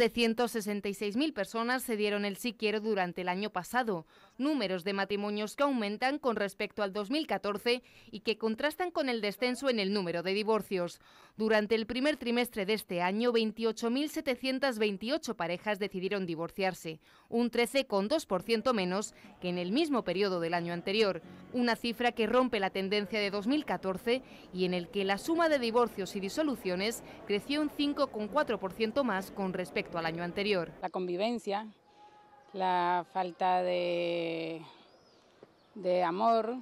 de 166.000 personas se dieron el sí quiero durante el año pasado, números de matrimonios que aumentan con respecto al 2014 y que contrastan con el descenso en el número de divorcios. Durante el primer trimestre de este año, 28.728 parejas decidieron divorciarse, un 13,2% menos que en el mismo periodo del año anterior, una cifra que rompe la tendencia de 2014 y en el que la suma de divorcios y disoluciones creció un 5,4% más con respecto al año anterior. La convivencia, la falta de, de amor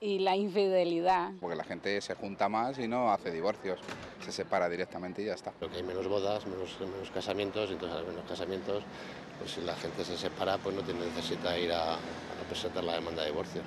y la infidelidad. Porque la gente se junta más y no hace divorcios, se separa directamente y ya está. Porque hay menos bodas, menos, menos casamientos, entonces al menos casamientos, pues si la gente se separa, pues no necesidad necesita ir a presentar la demanda de divorcio.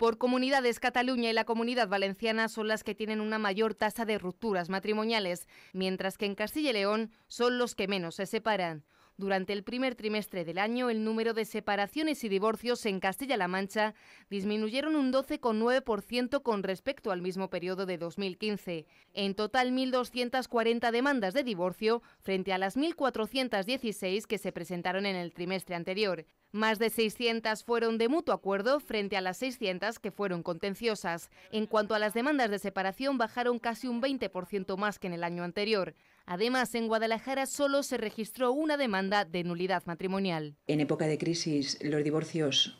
Por comunidades, Cataluña y la comunidad valenciana son las que tienen una mayor tasa de rupturas matrimoniales, mientras que en Castilla y León son los que menos se separan. Durante el primer trimestre del año, el número de separaciones y divorcios en Castilla-La Mancha disminuyeron un 12,9% con respecto al mismo periodo de 2015. En total, 1.240 demandas de divorcio frente a las 1.416 que se presentaron en el trimestre anterior. Más de 600 fueron de mutuo acuerdo frente a las 600 que fueron contenciosas. En cuanto a las demandas de separación, bajaron casi un 20% más que en el año anterior. Además, en Guadalajara solo se registró una demanda de nulidad matrimonial. En época de crisis, los divorcios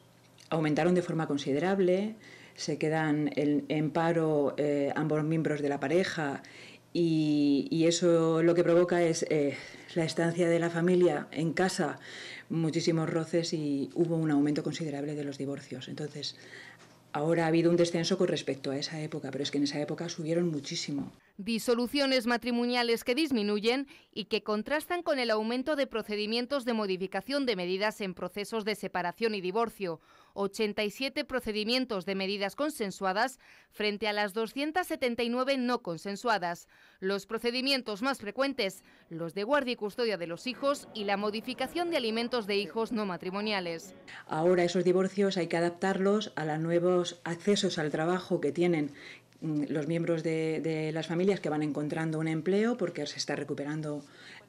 aumentaron de forma considerable, se quedan en, paro eh, ambos miembros de la pareja y, eso lo que provoca es eh, la estancia de la familia en casa, muchísimos roces y hubo un aumento considerable de los divorcios. Entonces, ahora ha habido un descenso con respecto a esa época, pero es que en esa época subieron muchísimo disoluciones matrimoniales que disminuyen y que contrastan con el aumento de procedimientos de modificación de medidas en procesos de separación y divorcio, 87 procedimientos de medidas consensuadas frente a las 279 no consensuadas. Los procedimientos más frecuentes, los de guardia y custodia de los hijos y la modificación de alimentos de hijos no matrimoniales. Ahora esos divorcios hay que adaptarlos a los nuevos accesos al trabajo que tienen Mm, los miembros de, las familias que van encontrando un empleo porque se está recuperando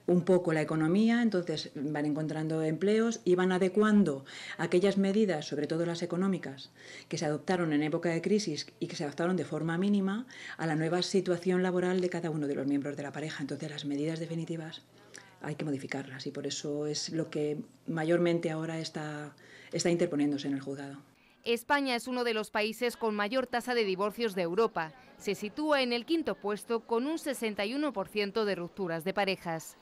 un poco la economía, entonces van encontrando empleos y van adecuando aquellas medidas, sobre todo las económicas, que se adoptaron en época de crisis y que se adaptaron de forma mínima a la nueva situación laboral de cada uno de los miembros de la pareja. Entonces las medidas definitivas hay que modificarlas y por eso es lo que mayormente ahora está interponiéndose en el juzgado. España es uno de los países con mayor tasa de divorcios de Europa. Se sitúa en el quinto puesto con un 61% de rupturas de parejas.